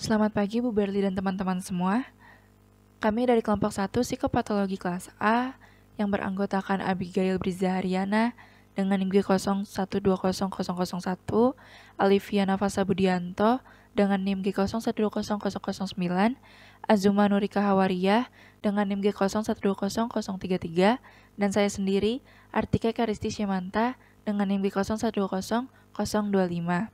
Selamat pagi Bu Berli dan teman-teman semua. Kami dari kelompok 1 Psikopatologi kelas A yang beranggotakan Abigail Briza Haryana dengan nim 0120001, Alivia Nafasa Budianto dengan NIM G01200009, Azuma Nurika Hawariyah dengan NIM G01200033, dan saya sendiri, Artika Karisti Syamanta dengan NIM G01200025.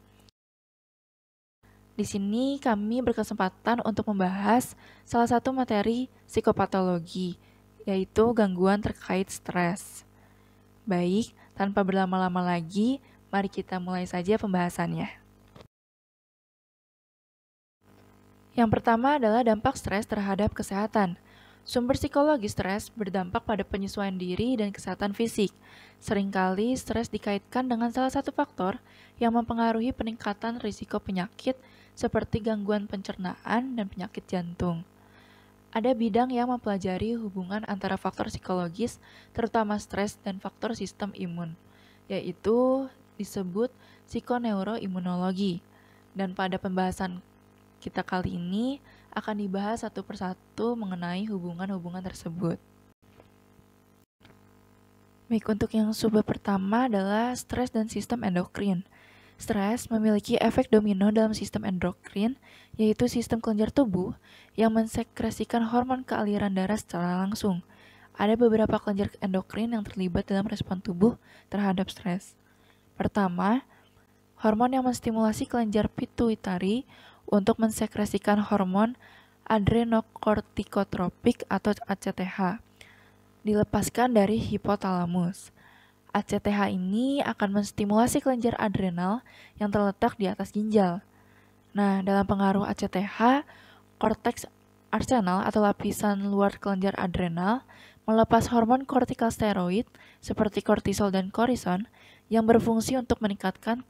Di sini kami berkesempatan untuk membahas salah satu materi psikopatologi, yaitu gangguan terkait stres. Baik, tanpa berlama-lama lagi, mari kita mulai saja pembahasannya. Yang pertama adalah dampak stres terhadap kesehatan. Sumber psikologi stres berdampak pada penyesuaian diri dan kesehatan fisik. Seringkali stres dikaitkan dengan salah satu faktor yang mempengaruhi peningkatan risiko penyakit seperti gangguan pencernaan dan penyakit jantung. Ada bidang yang mempelajari hubungan antara faktor psikologis, terutama stres dan faktor sistem imun, yaitu disebut psikoneuroimunologi. Dan pada pembahasan kita kali ini akan dibahas satu persatu mengenai hubungan-hubungan tersebut. Baik, untuk yang sub pertama adalah stres dan sistem endokrin. Stres memiliki efek domino dalam sistem endokrin, yaitu sistem kelenjar tubuh yang mensekresikan hormon ke aliran darah secara langsung. Ada beberapa kelenjar endokrin yang terlibat dalam respon tubuh terhadap stres. Pertama, hormon yang menstimulasi kelenjar pituitari untuk mensekresikan hormon adrenokortikotropik atau ACTH dilepaskan dari hipotalamus. ACTH ini akan menstimulasi kelenjar adrenal yang terletak di atas ginjal. Nah, dalam pengaruh ACTH, korteks arsenal atau lapisan luar kelenjar adrenal melepas hormon kortikal steroid seperti kortisol dan korison yang berfungsi untuk meningkatkan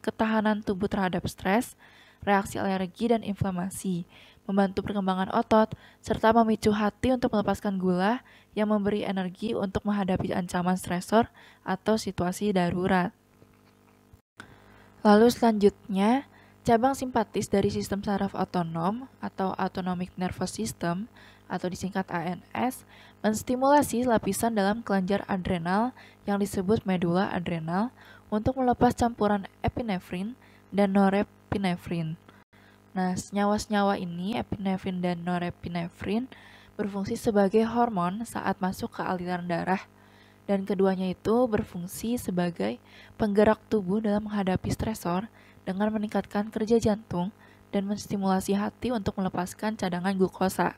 ketahanan tubuh terhadap stres, reaksi alergi, dan inflamasi membantu perkembangan otot, serta memicu hati untuk melepaskan gula yang memberi energi untuk menghadapi ancaman stresor atau situasi darurat. Lalu selanjutnya, cabang simpatis dari sistem saraf otonom atau autonomic nervous system atau disingkat ANS menstimulasi lapisan dalam kelenjar adrenal yang disebut medula adrenal untuk melepas campuran epinefrin dan norepinefrin Nah, senyawa-senyawa ini, epinefrin dan norepinefrin, berfungsi sebagai hormon saat masuk ke aliran darah, dan keduanya itu berfungsi sebagai penggerak tubuh dalam menghadapi stresor dengan meningkatkan kerja jantung dan menstimulasi hati untuk melepaskan cadangan glukosa.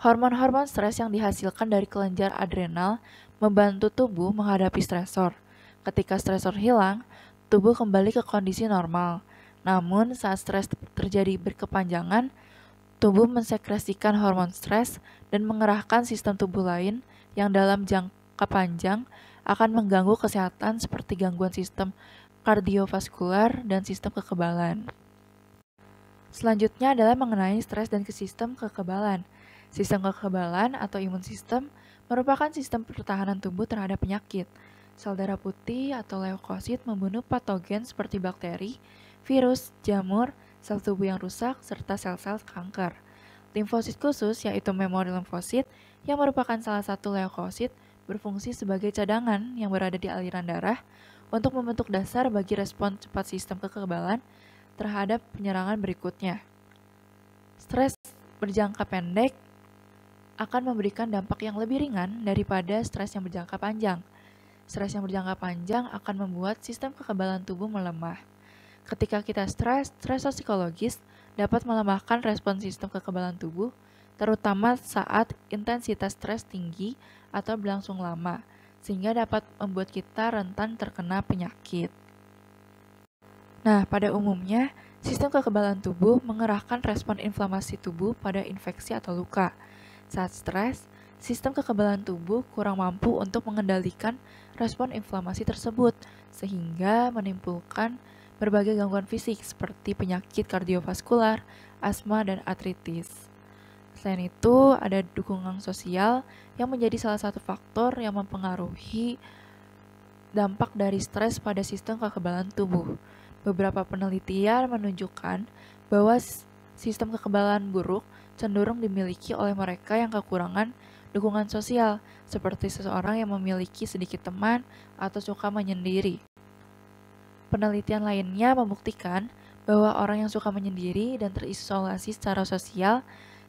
Hormon-hormon stres yang dihasilkan dari kelenjar adrenal membantu tubuh menghadapi stresor. Ketika stresor hilang, tubuh kembali ke kondisi normal – namun, saat stres terjadi berkepanjangan, tubuh mensekresikan hormon stres dan mengerahkan sistem tubuh lain yang dalam jangka panjang akan mengganggu kesehatan seperti gangguan sistem kardiovaskular dan sistem kekebalan. Selanjutnya adalah mengenai stres dan sistem kekebalan. Sistem kekebalan atau imun sistem merupakan sistem pertahanan tubuh terhadap penyakit. Sel darah putih atau leukosit membunuh patogen seperti bakteri, virus, jamur, sel tubuh yang rusak, serta sel-sel kanker. Limfosit khusus, yaitu memori limfosit, yang merupakan salah satu leukosit, berfungsi sebagai cadangan yang berada di aliran darah untuk membentuk dasar bagi respon cepat sistem kekebalan terhadap penyerangan berikutnya. Stres berjangka pendek akan memberikan dampak yang lebih ringan daripada stres yang berjangka panjang. Stres yang berjangka panjang akan membuat sistem kekebalan tubuh melemah. Ketika kita stres, stres psikologis dapat melemahkan respon sistem kekebalan tubuh, terutama saat intensitas stres tinggi atau berlangsung lama, sehingga dapat membuat kita rentan terkena penyakit. Nah, pada umumnya, sistem kekebalan tubuh mengerahkan respon inflamasi tubuh pada infeksi atau luka. Saat stres, sistem kekebalan tubuh kurang mampu untuk mengendalikan respon inflamasi tersebut, sehingga menimbulkan berbagai gangguan fisik seperti penyakit kardiovaskular, asma, dan artritis. Selain itu, ada dukungan sosial yang menjadi salah satu faktor yang mempengaruhi dampak dari stres pada sistem kekebalan tubuh. Beberapa penelitian menunjukkan bahwa sistem kekebalan buruk cenderung dimiliki oleh mereka yang kekurangan dukungan sosial, seperti seseorang yang memiliki sedikit teman atau suka menyendiri. Penelitian lainnya membuktikan bahwa orang yang suka menyendiri dan terisolasi secara sosial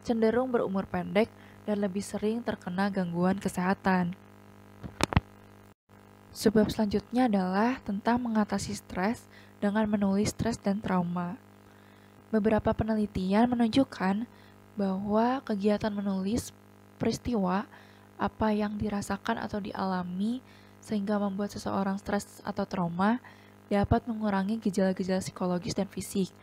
cenderung berumur pendek dan lebih sering terkena gangguan kesehatan. Sebab selanjutnya adalah tentang mengatasi stres dengan menulis stres dan trauma. Beberapa penelitian menunjukkan bahwa kegiatan menulis peristiwa apa yang dirasakan atau dialami sehingga membuat seseorang stres atau trauma dapat mengurangi gejala-gejala psikologis dan fisik.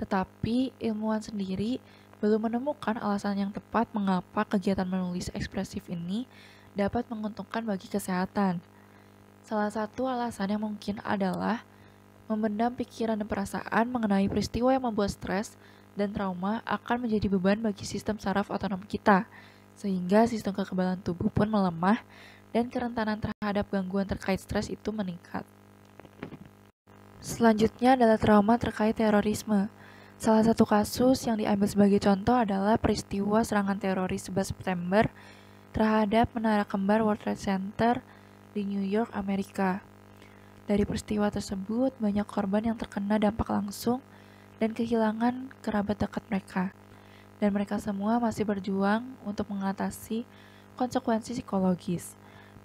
Tetapi ilmuwan sendiri belum menemukan alasan yang tepat mengapa kegiatan menulis ekspresif ini dapat menguntungkan bagi kesehatan. Salah satu alasan yang mungkin adalah memendam pikiran dan perasaan mengenai peristiwa yang membuat stres dan trauma akan menjadi beban bagi sistem saraf otonom kita, sehingga sistem kekebalan tubuh pun melemah dan kerentanan terhadap gangguan terkait stres itu meningkat. Selanjutnya adalah trauma terkait terorisme. Salah satu kasus yang diambil sebagai contoh adalah peristiwa serangan teroris 11 September terhadap menara kembar World Trade Center di New York, Amerika. Dari peristiwa tersebut, banyak korban yang terkena dampak langsung dan kehilangan kerabat dekat mereka. Dan mereka semua masih berjuang untuk mengatasi konsekuensi psikologis.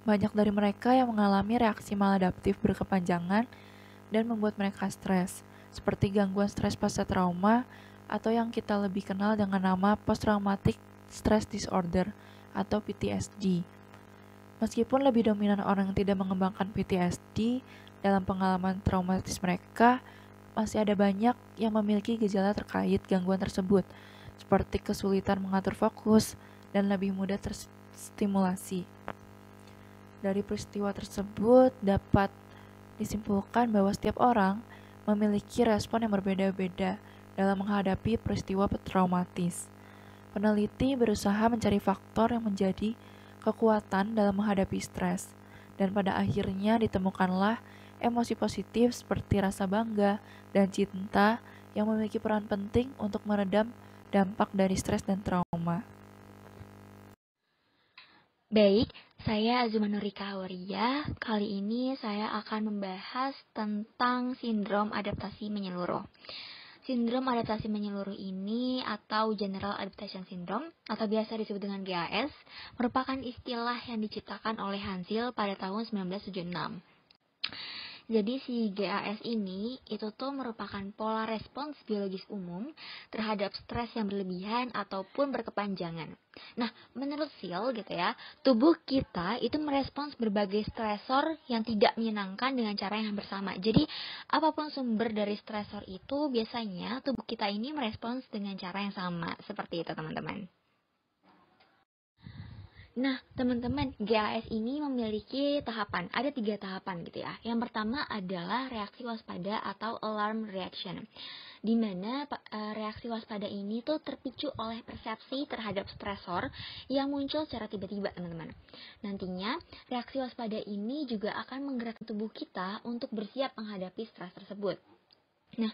Banyak dari mereka yang mengalami reaksi maladaptif berkepanjangan dan membuat mereka stres, seperti gangguan stres pasca trauma atau yang kita lebih kenal dengan nama post traumatic stress disorder atau PTSD. Meskipun lebih dominan orang yang tidak mengembangkan PTSD dalam pengalaman traumatis mereka, masih ada banyak yang memiliki gejala terkait gangguan tersebut, seperti kesulitan mengatur fokus dan lebih mudah terstimulasi. Dari peristiwa tersebut dapat disimpulkan bahwa setiap orang memiliki respon yang berbeda-beda dalam menghadapi peristiwa traumatis. Peneliti berusaha mencari faktor yang menjadi kekuatan dalam menghadapi stres, dan pada akhirnya ditemukanlah emosi positif seperti rasa bangga dan cinta yang memiliki peran penting untuk meredam dampak dari stres dan trauma. Baik, saya Azuma Nurika Auria. Kali ini saya akan membahas tentang sindrom adaptasi menyeluruh. Sindrom adaptasi menyeluruh ini atau General Adaptation Syndrome atau biasa disebut dengan GAS merupakan istilah yang diciptakan oleh Hansil pada tahun 1976. Jadi si GAS ini itu tuh merupakan pola respons biologis umum terhadap stres yang berlebihan ataupun berkepanjangan. Nah, menurut Seal gitu ya, tubuh kita itu merespons berbagai stresor yang tidak menyenangkan dengan cara yang bersama. Jadi, apapun sumber dari stresor itu biasanya tubuh kita ini merespons dengan cara yang sama seperti itu, teman-teman. Nah, teman-teman, GAS ini memiliki tahapan. Ada tiga tahapan gitu ya. Yang pertama adalah reaksi waspada atau alarm reaction. Di mana eh, reaksi waspada ini tuh terpicu oleh persepsi terhadap stresor yang muncul secara tiba-tiba, teman-teman. Nantinya, reaksi waspada ini juga akan menggerakkan tubuh kita untuk bersiap menghadapi stres tersebut. Nah,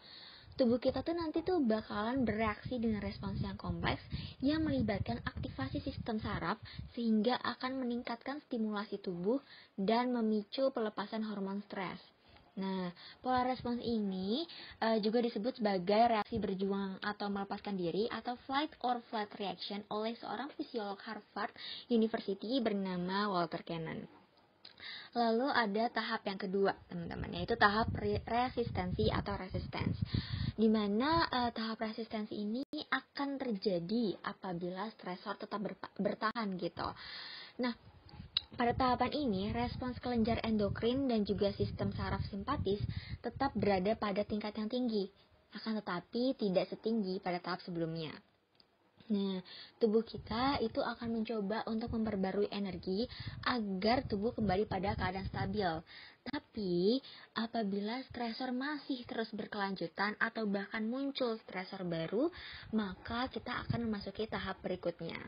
tubuh kita tuh nanti tuh bakalan bereaksi dengan respons yang kompleks yang melibatkan aktivasi sistem saraf sehingga akan meningkatkan stimulasi tubuh dan memicu pelepasan hormon stres. Nah, pola respons ini uh, juga disebut sebagai reaksi berjuang atau melepaskan diri atau flight or flight reaction oleh seorang fisiolog Harvard University bernama Walter Cannon. Lalu ada tahap yang kedua, teman-teman, yaitu tahap resistensi atau resistance di mana uh, tahap resistensi ini akan terjadi apabila stresor tetap bertahan gitu. Nah, pada tahapan ini, respons kelenjar endokrin dan juga sistem saraf simpatis tetap berada pada tingkat yang tinggi, akan tetapi tidak setinggi pada tahap sebelumnya. Nah, tubuh kita itu akan mencoba untuk memperbarui energi agar tubuh kembali pada keadaan stabil. Tapi, apabila stresor masih terus berkelanjutan atau bahkan muncul stresor baru, maka kita akan memasuki tahap berikutnya.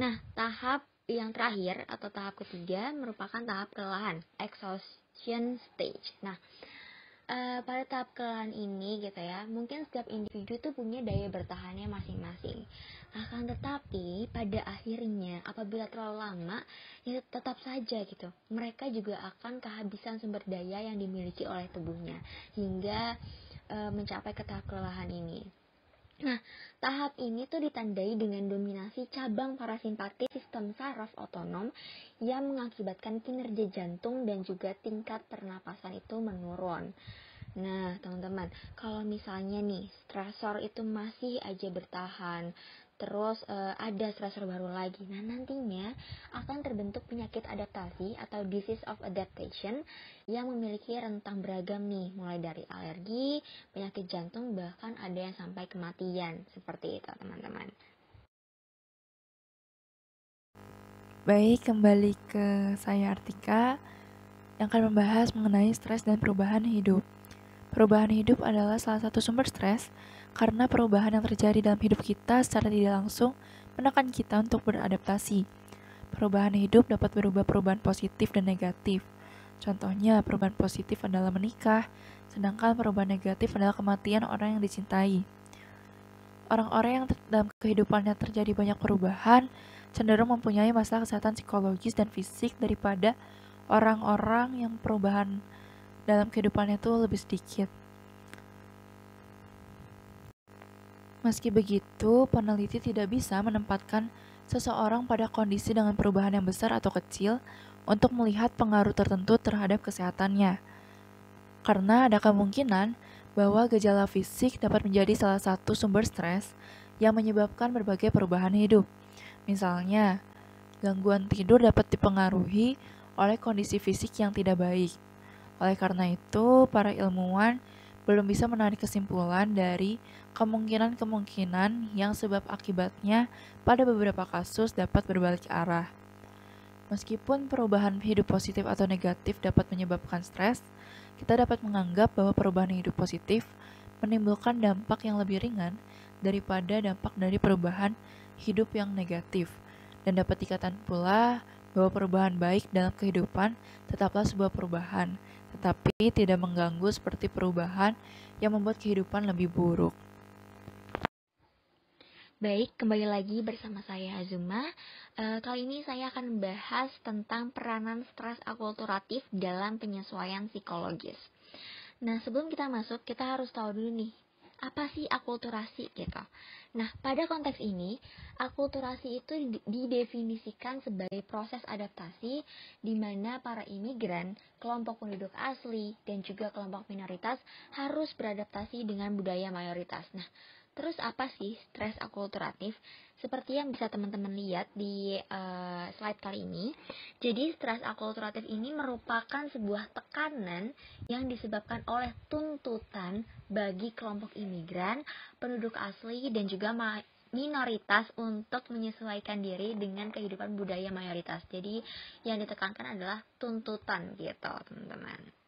Nah, tahap yang terakhir atau tahap ketiga merupakan tahap kelelahan, exhaustion stage. Nah, uh, pada tahap kelelahan ini gitu ya, mungkin setiap individu itu punya daya bertahannya masing-masing. Akan tetapi pada akhirnya apabila terlalu lama ya tetap saja gitu, mereka juga akan kehabisan sumber daya yang dimiliki oleh tubuhnya hingga uh, mencapai ke tahap kelelahan ini. Nah, tahap ini tuh ditandai dengan dominasi cabang parasimpatik sistem saraf otonom yang mengakibatkan kinerja jantung dan juga tingkat pernapasan itu menurun. Nah, teman-teman, kalau misalnya nih stresor itu masih aja bertahan, terus e, ada stressor baru lagi. Nah, nantinya akan terbentuk penyakit adaptasi atau disease of adaptation yang memiliki rentang beragam nih, mulai dari alergi, penyakit jantung, bahkan ada yang sampai kematian. Seperti itu, teman-teman. Baik, kembali ke saya Artika yang akan membahas mengenai stres dan perubahan hidup. Perubahan hidup adalah salah satu sumber stres karena perubahan yang terjadi dalam hidup kita secara tidak langsung menekan kita untuk beradaptasi. Perubahan hidup dapat berubah perubahan positif dan negatif. Contohnya, perubahan positif adalah menikah, sedangkan perubahan negatif adalah kematian orang yang dicintai. Orang-orang yang dalam kehidupannya terjadi banyak perubahan cenderung mempunyai masalah kesehatan psikologis dan fisik daripada orang-orang yang perubahan dalam kehidupannya itu lebih sedikit. Meski begitu, peneliti tidak bisa menempatkan seseorang pada kondisi dengan perubahan yang besar atau kecil untuk melihat pengaruh tertentu terhadap kesehatannya. Karena ada kemungkinan bahwa gejala fisik dapat menjadi salah satu sumber stres yang menyebabkan berbagai perubahan hidup. Misalnya, gangguan tidur dapat dipengaruhi oleh kondisi fisik yang tidak baik. Oleh karena itu, para ilmuwan belum bisa menarik kesimpulan dari kemungkinan-kemungkinan yang sebab akibatnya pada beberapa kasus dapat berbalik arah. Meskipun perubahan hidup positif atau negatif dapat menyebabkan stres, kita dapat menganggap bahwa perubahan hidup positif menimbulkan dampak yang lebih ringan daripada dampak dari perubahan hidup yang negatif. Dan dapat dikatakan pula bahwa perubahan baik dalam kehidupan tetaplah sebuah perubahan, tetapi tidak mengganggu seperti perubahan yang membuat kehidupan lebih buruk. Baik, kembali lagi bersama saya Azuma. Uh, kali ini saya akan membahas tentang peranan stres akulturatif dalam penyesuaian psikologis. Nah, sebelum kita masuk, kita harus tahu dulu nih, apa sih akulturasi gitu. Nah, pada konteks ini, akulturasi itu didefinisikan sebagai proses adaptasi di mana para imigran, kelompok penduduk asli, dan juga kelompok minoritas harus beradaptasi dengan budaya mayoritas. Nah, Terus apa sih stres akulturatif? Seperti yang bisa teman-teman lihat di uh, slide kali ini. Jadi stres akulturatif ini merupakan sebuah tekanan yang disebabkan oleh tuntutan bagi kelompok imigran, penduduk asli dan juga minoritas untuk menyesuaikan diri dengan kehidupan budaya mayoritas. Jadi yang ditekankan adalah tuntutan gitu, teman-teman.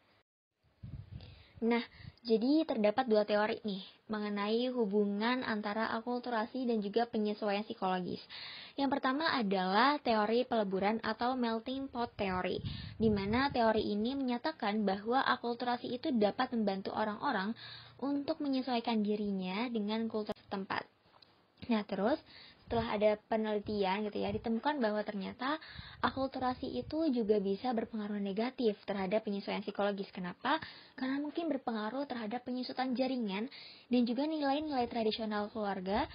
Nah, jadi terdapat dua teori nih mengenai hubungan antara akulturasi dan juga penyesuaian psikologis. Yang pertama adalah teori peleburan atau melting pot teori, di mana teori ini menyatakan bahwa akulturasi itu dapat membantu orang-orang untuk menyesuaikan dirinya dengan kultur setempat. Nah, terus telah ada penelitian gitu ya ditemukan bahwa ternyata akulturasi itu juga bisa berpengaruh negatif terhadap penyesuaian psikologis. Kenapa? Karena mungkin berpengaruh terhadap penyusutan jaringan dan juga nilai-nilai tradisional keluarga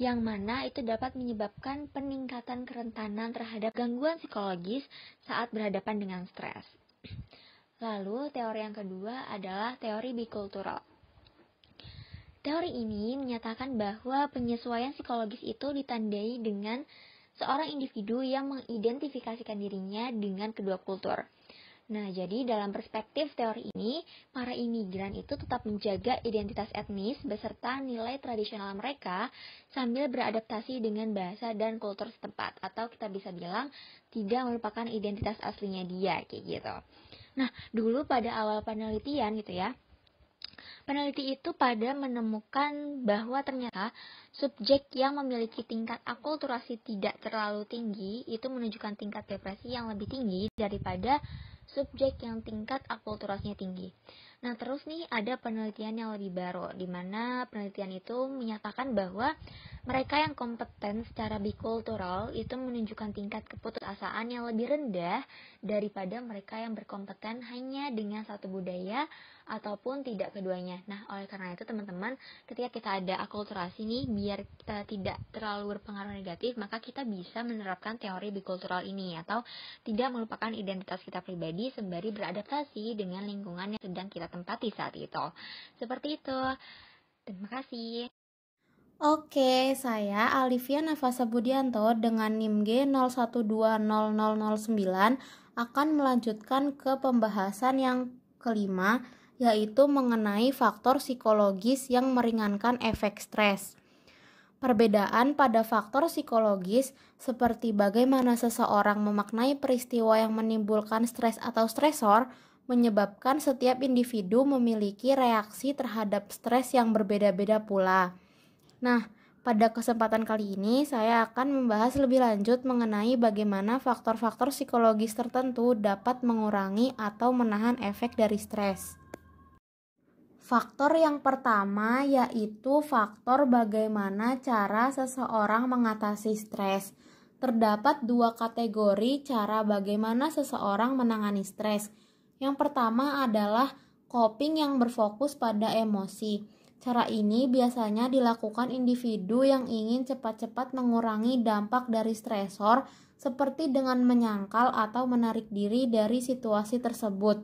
yang mana itu dapat menyebabkan peningkatan kerentanan terhadap gangguan psikologis saat berhadapan dengan stres. Lalu, teori yang kedua adalah teori bikultural. Teori ini menyatakan bahwa penyesuaian psikologis itu ditandai dengan seorang individu yang mengidentifikasikan dirinya dengan kedua kultur. Nah, jadi dalam perspektif teori ini, para imigran itu tetap menjaga identitas etnis beserta nilai tradisional mereka sambil beradaptasi dengan bahasa dan kultur setempat atau kita bisa bilang tidak merupakan identitas aslinya dia kayak gitu. Nah, dulu pada awal penelitian gitu ya, Peneliti itu pada menemukan bahwa ternyata subjek yang memiliki tingkat akulturasi tidak terlalu tinggi itu menunjukkan tingkat depresi yang lebih tinggi daripada subjek yang tingkat akulturasinya tinggi. Nah, terus nih ada penelitian yang lebih baru dimana penelitian itu menyatakan bahwa mereka yang kompeten secara bikultural itu menunjukkan tingkat keputusasaan yang lebih rendah daripada mereka yang berkompeten hanya dengan satu budaya ataupun tidak keduanya. Nah, oleh karena itu teman-teman, ketika kita ada akulturasi nih biar kita tidak terlalu berpengaruh negatif, maka kita bisa menerapkan teori bikultural ini atau tidak melupakan identitas kita pribadi sembari beradaptasi dengan lingkungan yang sedang kita tempati saat itu. Seperti itu. Terima kasih. Oke, saya Alivia Nafasa Budianto dengan NIM G 0120009 akan melanjutkan ke pembahasan yang kelima yaitu mengenai faktor psikologis yang meringankan efek stres. Perbedaan pada faktor psikologis seperti bagaimana seseorang memaknai peristiwa yang menimbulkan stres atau stresor menyebabkan setiap individu memiliki reaksi terhadap stres yang berbeda-beda pula. Nah, pada kesempatan kali ini saya akan membahas lebih lanjut mengenai bagaimana faktor-faktor psikologis tertentu dapat mengurangi atau menahan efek dari stres. Faktor yang pertama yaitu faktor bagaimana cara seseorang mengatasi stres. Terdapat dua kategori cara bagaimana seseorang menangani stres yang pertama adalah coping yang berfokus pada emosi. Cara ini biasanya dilakukan individu yang ingin cepat-cepat mengurangi dampak dari stresor, seperti dengan menyangkal atau menarik diri dari situasi tersebut.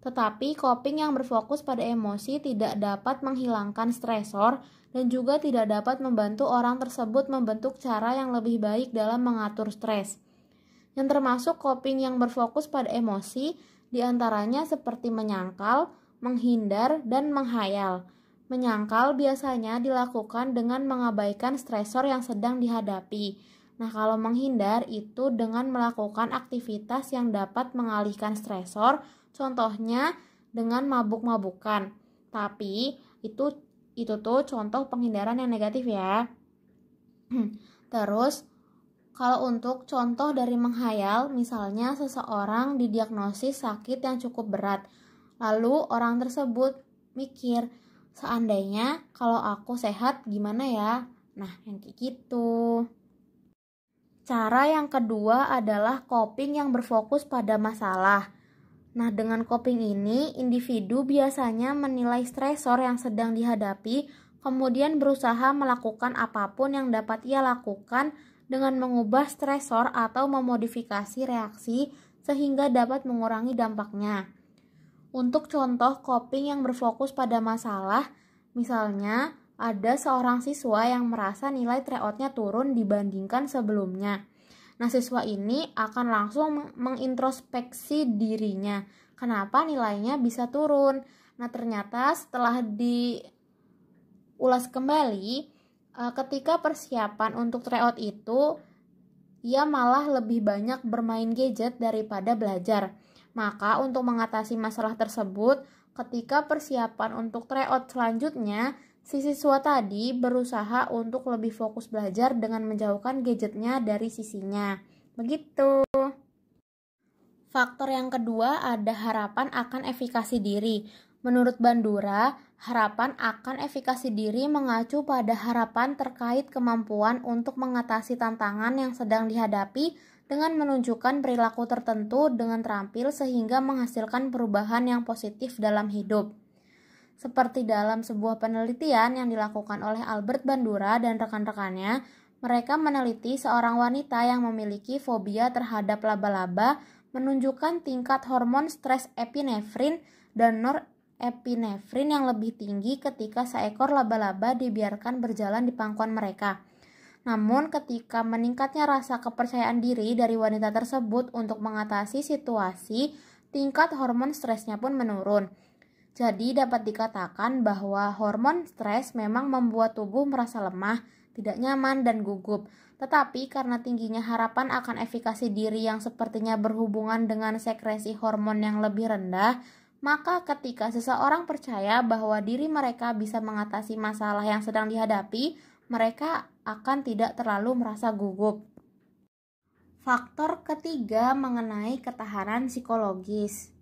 Tetapi, coping yang berfokus pada emosi tidak dapat menghilangkan stresor dan juga tidak dapat membantu orang tersebut membentuk cara yang lebih baik dalam mengatur stres. Yang termasuk coping yang berfokus pada emosi di antaranya seperti menyangkal, menghindar, dan menghayal. Menyangkal biasanya dilakukan dengan mengabaikan stresor yang sedang dihadapi. Nah, kalau menghindar itu dengan melakukan aktivitas yang dapat mengalihkan stresor, contohnya dengan mabuk-mabukan. Tapi itu itu tuh contoh penghindaran yang negatif ya. Terus kalau untuk contoh dari menghayal, misalnya seseorang didiagnosis sakit yang cukup berat, lalu orang tersebut mikir, seandainya kalau aku sehat gimana ya? Nah, yang kayak gitu. Cara yang kedua adalah coping yang berfokus pada masalah. Nah, dengan coping ini, individu biasanya menilai stresor yang sedang dihadapi, kemudian berusaha melakukan apapun yang dapat ia lakukan dengan mengubah stresor atau memodifikasi reaksi sehingga dapat mengurangi dampaknya. Untuk contoh coping yang berfokus pada masalah, misalnya ada seorang siswa yang merasa nilai tryoutnya turun dibandingkan sebelumnya. Nah, siswa ini akan langsung mengintrospeksi dirinya. Kenapa nilainya bisa turun? Nah, ternyata setelah diulas kembali, Eh, ketika persiapan untuk tryout itu ia malah lebih banyak bermain gadget daripada belajar. Maka untuk mengatasi masalah tersebut, ketika persiapan untuk tryout selanjutnya, si siswa tadi berusaha untuk lebih fokus belajar dengan menjauhkan gadgetnya dari sisinya. Begitu. Faktor yang kedua ada harapan akan efikasi diri. Menurut Bandura, Harapan akan efikasi diri mengacu pada harapan terkait kemampuan untuk mengatasi tantangan yang sedang dihadapi dengan menunjukkan perilaku tertentu dengan terampil sehingga menghasilkan perubahan yang positif dalam hidup. Seperti dalam sebuah penelitian yang dilakukan oleh Albert Bandura dan rekan-rekannya, mereka meneliti seorang wanita yang memiliki fobia terhadap laba-laba menunjukkan tingkat hormon stres epinefrin dan nor epinefrin yang lebih tinggi ketika seekor laba-laba dibiarkan berjalan di pangkuan mereka. Namun, ketika meningkatnya rasa kepercayaan diri dari wanita tersebut untuk mengatasi situasi, tingkat hormon stresnya pun menurun. Jadi, dapat dikatakan bahwa hormon stres memang membuat tubuh merasa lemah, tidak nyaman, dan gugup. Tetapi, karena tingginya harapan akan efikasi diri yang sepertinya berhubungan dengan sekresi hormon yang lebih rendah, maka ketika seseorang percaya bahwa diri mereka bisa mengatasi masalah yang sedang dihadapi, mereka akan tidak terlalu merasa gugup. Faktor ketiga mengenai ketahanan psikologis.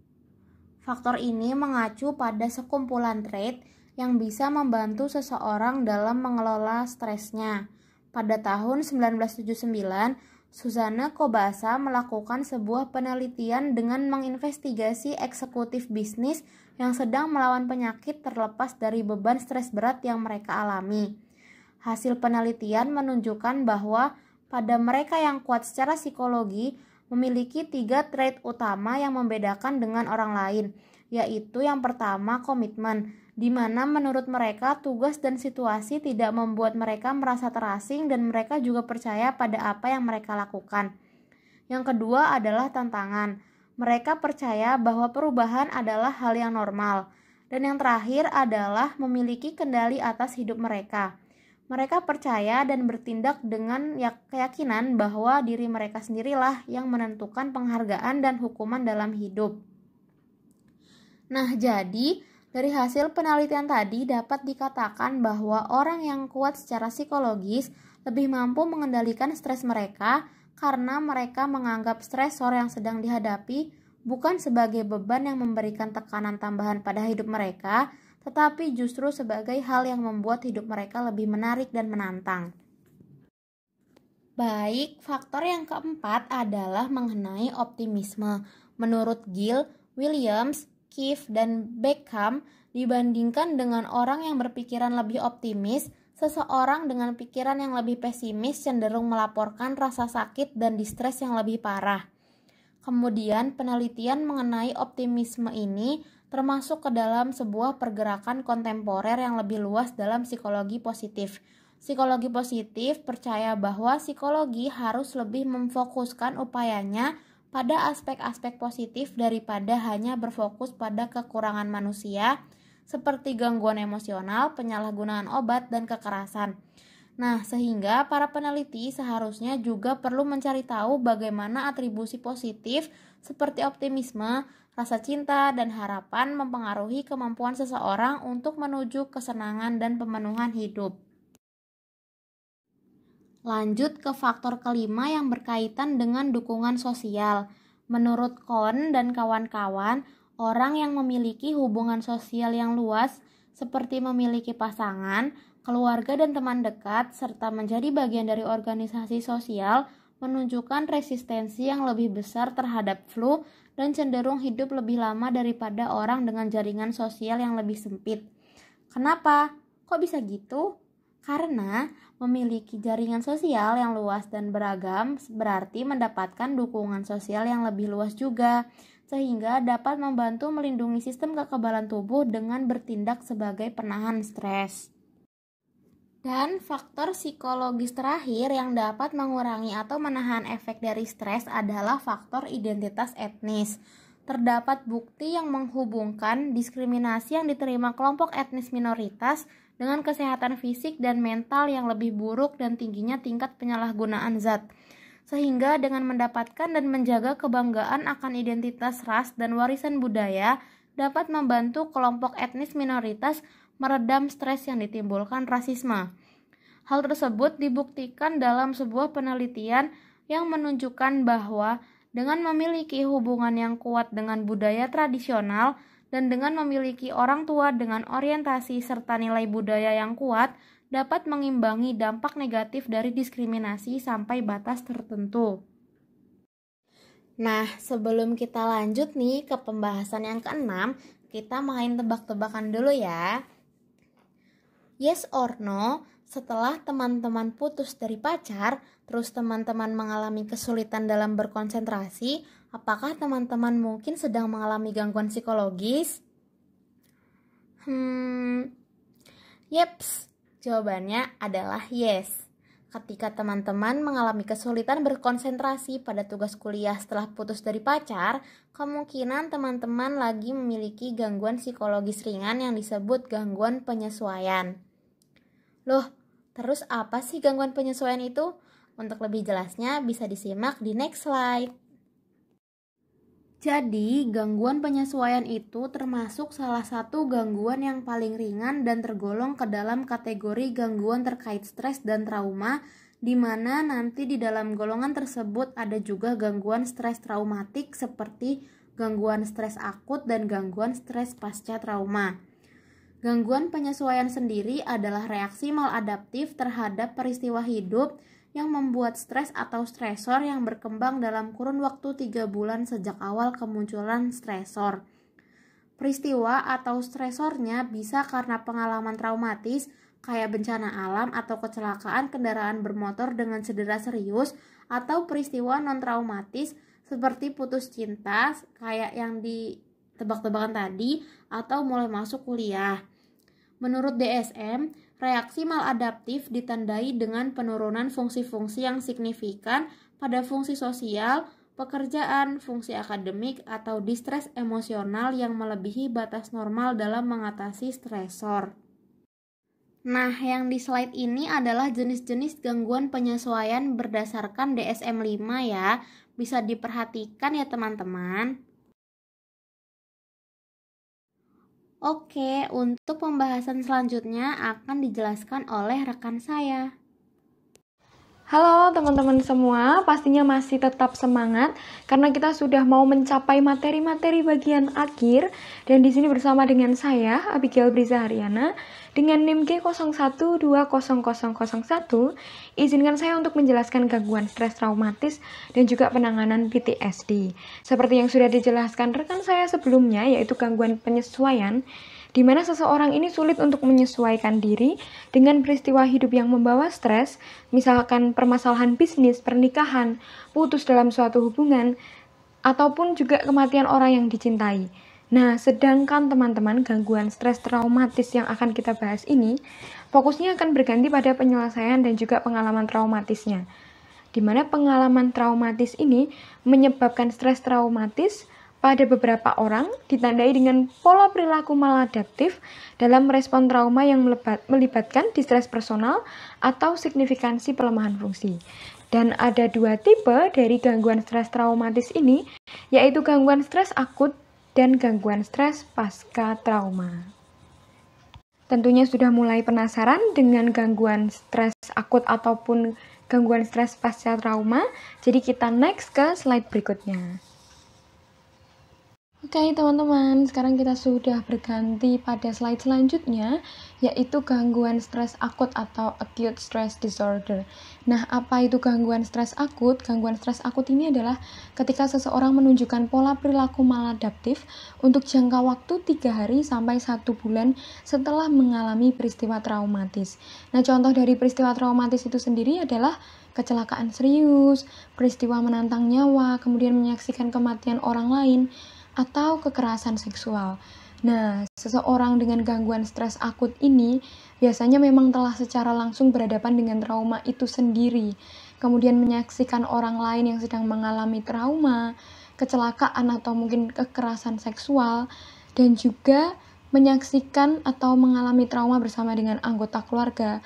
Faktor ini mengacu pada sekumpulan trait yang bisa membantu seseorang dalam mengelola stresnya. Pada tahun 1979, Susana Kobasa melakukan sebuah penelitian dengan menginvestigasi eksekutif bisnis yang sedang melawan penyakit terlepas dari beban stres berat yang mereka alami. Hasil penelitian menunjukkan bahwa pada mereka yang kuat secara psikologi memiliki tiga trait utama yang membedakan dengan orang lain, yaitu yang pertama komitmen, di mana menurut mereka tugas dan situasi tidak membuat mereka merasa terasing dan mereka juga percaya pada apa yang mereka lakukan. Yang kedua adalah tantangan. Mereka percaya bahwa perubahan adalah hal yang normal. Dan yang terakhir adalah memiliki kendali atas hidup mereka. Mereka percaya dan bertindak dengan keyakinan bahwa diri mereka sendirilah yang menentukan penghargaan dan hukuman dalam hidup. Nah, jadi dari hasil penelitian tadi dapat dikatakan bahwa orang yang kuat secara psikologis lebih mampu mengendalikan stres mereka karena mereka menganggap stresor yang sedang dihadapi bukan sebagai beban yang memberikan tekanan tambahan pada hidup mereka, tetapi justru sebagai hal yang membuat hidup mereka lebih menarik dan menantang. Baik, faktor yang keempat adalah mengenai optimisme. Menurut Gil Williams, Kiev, dan Beckham dibandingkan dengan orang yang berpikiran lebih optimis, seseorang dengan pikiran yang lebih pesimis cenderung melaporkan rasa sakit dan distres yang lebih parah. Kemudian, penelitian mengenai optimisme ini termasuk ke dalam sebuah pergerakan kontemporer yang lebih luas dalam psikologi positif. Psikologi positif percaya bahwa psikologi harus lebih memfokuskan upayanya pada aspek-aspek positif daripada hanya berfokus pada kekurangan manusia seperti gangguan emosional, penyalahgunaan obat, dan kekerasan. Nah, sehingga para peneliti seharusnya juga perlu mencari tahu bagaimana atribusi positif seperti optimisme, rasa cinta, dan harapan mempengaruhi kemampuan seseorang untuk menuju kesenangan dan pemenuhan hidup. Lanjut ke faktor kelima yang berkaitan dengan dukungan sosial. Menurut Kohn dan kawan-kawan, orang yang memiliki hubungan sosial yang luas seperti memiliki pasangan, keluarga dan teman dekat serta menjadi bagian dari organisasi sosial menunjukkan resistensi yang lebih besar terhadap flu dan cenderung hidup lebih lama daripada orang dengan jaringan sosial yang lebih sempit. Kenapa? Kok bisa gitu? Karena memiliki jaringan sosial yang luas dan beragam berarti mendapatkan dukungan sosial yang lebih luas juga, sehingga dapat membantu melindungi sistem kekebalan tubuh dengan bertindak sebagai penahan stres. Dan faktor psikologis terakhir yang dapat mengurangi atau menahan efek dari stres adalah faktor identitas etnis. Terdapat bukti yang menghubungkan diskriminasi yang diterima kelompok etnis minoritas dengan kesehatan fisik dan mental yang lebih buruk dan tingginya tingkat penyalahgunaan zat. Sehingga dengan mendapatkan dan menjaga kebanggaan akan identitas ras dan warisan budaya dapat membantu kelompok etnis minoritas meredam stres yang ditimbulkan rasisme. Hal tersebut dibuktikan dalam sebuah penelitian yang menunjukkan bahwa dengan memiliki hubungan yang kuat dengan budaya tradisional, dan dengan memiliki orang tua dengan orientasi serta nilai budaya yang kuat dapat mengimbangi dampak negatif dari diskriminasi sampai batas tertentu. Nah, sebelum kita lanjut nih ke pembahasan yang keenam, kita main tebak-tebakan dulu ya. Yes or no, setelah teman-teman putus dari pacar, terus teman-teman mengalami kesulitan dalam berkonsentrasi, Apakah teman-teman mungkin sedang mengalami gangguan psikologis? Hmm, yeps, jawabannya adalah yes. Ketika teman-teman mengalami kesulitan berkonsentrasi pada tugas kuliah setelah putus dari pacar, kemungkinan teman-teman lagi memiliki gangguan psikologis ringan yang disebut gangguan penyesuaian. Loh, terus apa sih gangguan penyesuaian itu? Untuk lebih jelasnya bisa disimak di next slide. Jadi, gangguan penyesuaian itu termasuk salah satu gangguan yang paling ringan dan tergolong ke dalam kategori gangguan terkait stres dan trauma, di mana nanti di dalam golongan tersebut ada juga gangguan stres traumatik seperti gangguan stres akut dan gangguan stres pasca trauma. Gangguan penyesuaian sendiri adalah reaksi maladaptif terhadap peristiwa hidup yang membuat stres atau stresor yang berkembang dalam kurun waktu 3 bulan sejak awal kemunculan stresor. Peristiwa atau stresornya bisa karena pengalaman traumatis, kayak bencana alam atau kecelakaan kendaraan bermotor dengan cedera serius, atau peristiwa non-traumatis seperti putus cinta, kayak yang ditebak-tebakan tadi, atau mulai masuk kuliah. Menurut DSM, Reaksi maladaptif ditandai dengan penurunan fungsi-fungsi yang signifikan pada fungsi sosial, pekerjaan, fungsi akademik, atau distres emosional yang melebihi batas normal dalam mengatasi stresor. Nah, yang di slide ini adalah jenis-jenis gangguan penyesuaian berdasarkan DSM-5 ya. Bisa diperhatikan ya teman-teman. Oke, untuk pembahasan selanjutnya akan dijelaskan oleh rekan saya. Halo teman-teman semua, pastinya masih tetap semangat karena kita sudah mau mencapai materi-materi bagian akhir dan di sini bersama dengan saya Abigail Briza Haryana dengan NIM G01200001, izinkan saya untuk menjelaskan gangguan stres traumatis dan juga penanganan PTSD. Seperti yang sudah dijelaskan rekan saya sebelumnya, yaitu gangguan penyesuaian, di mana seseorang ini sulit untuk menyesuaikan diri dengan peristiwa hidup yang membawa stres, misalkan permasalahan bisnis, pernikahan, putus dalam suatu hubungan, ataupun juga kematian orang yang dicintai. Nah, sedangkan teman-teman gangguan stres traumatis yang akan kita bahas ini, fokusnya akan berganti pada penyelesaian dan juga pengalaman traumatisnya. Di mana pengalaman traumatis ini menyebabkan stres traumatis pada beberapa orang ditandai dengan pola perilaku maladaptif dalam respon trauma yang melibatkan distress personal atau signifikansi pelemahan fungsi. Dan ada dua tipe dari gangguan stres traumatis ini, yaitu gangguan stres akut dan gangguan stres pasca trauma. Tentunya sudah mulai penasaran dengan gangguan stres akut ataupun gangguan stres pasca trauma. Jadi kita next ke slide berikutnya. Oke okay, teman-teman, sekarang kita sudah berganti pada slide selanjutnya, yaitu gangguan stres akut atau acute stress disorder. Nah, apa itu gangguan stres akut? Gangguan stres akut ini adalah ketika seseorang menunjukkan pola perilaku maladaptif untuk jangka waktu 3 hari sampai 1 bulan setelah mengalami peristiwa traumatis. Nah, contoh dari peristiwa traumatis itu sendiri adalah kecelakaan serius, peristiwa menantang nyawa, kemudian menyaksikan kematian orang lain, atau kekerasan seksual. Nah, seseorang dengan gangguan stres akut ini biasanya memang telah secara langsung berhadapan dengan trauma itu sendiri, kemudian menyaksikan orang lain yang sedang mengalami trauma, kecelakaan atau mungkin kekerasan seksual, dan juga menyaksikan atau mengalami trauma bersama dengan anggota keluarga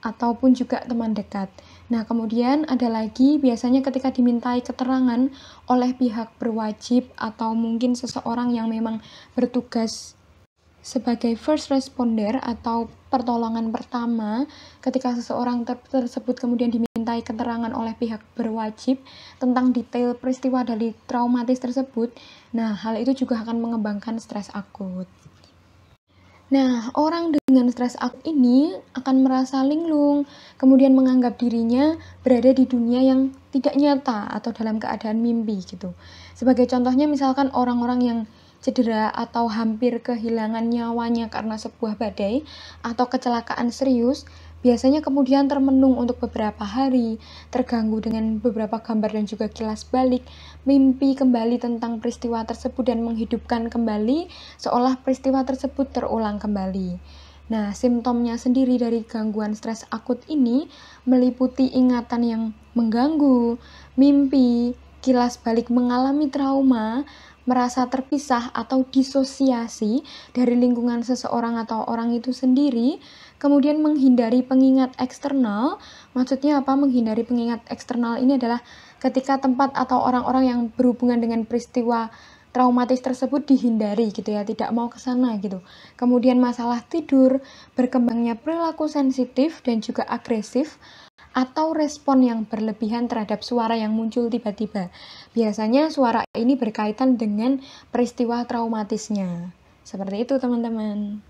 ataupun juga teman dekat. Nah, kemudian ada lagi biasanya ketika dimintai keterangan oleh pihak berwajib atau mungkin seseorang yang memang bertugas sebagai first responder atau pertolongan pertama ketika seseorang ter tersebut kemudian dimintai keterangan oleh pihak berwajib tentang detail peristiwa dari traumatis tersebut. Nah, hal itu juga akan mengembangkan stres akut. Nah, orang dengan stres akut ini akan merasa linglung, kemudian menganggap dirinya berada di dunia yang tidak nyata atau dalam keadaan mimpi gitu. Sebagai contohnya misalkan orang-orang yang cedera atau hampir kehilangan nyawanya karena sebuah badai atau kecelakaan serius biasanya kemudian termenung untuk beberapa hari, terganggu dengan beberapa gambar dan juga kilas balik, mimpi kembali tentang peristiwa tersebut dan menghidupkan kembali seolah peristiwa tersebut terulang kembali. Nah, simptomnya sendiri dari gangguan stres akut ini meliputi ingatan yang mengganggu, mimpi, kilas balik mengalami trauma, merasa terpisah atau disosiasi dari lingkungan seseorang atau orang itu sendiri, Kemudian menghindari pengingat eksternal, maksudnya apa? Menghindari pengingat eksternal ini adalah ketika tempat atau orang-orang yang berhubungan dengan peristiwa traumatis tersebut dihindari gitu ya, tidak mau ke sana gitu. Kemudian masalah tidur, berkembangnya perilaku sensitif dan juga agresif atau respon yang berlebihan terhadap suara yang muncul tiba-tiba. Biasanya suara ini berkaitan dengan peristiwa traumatisnya. Seperti itu teman-teman.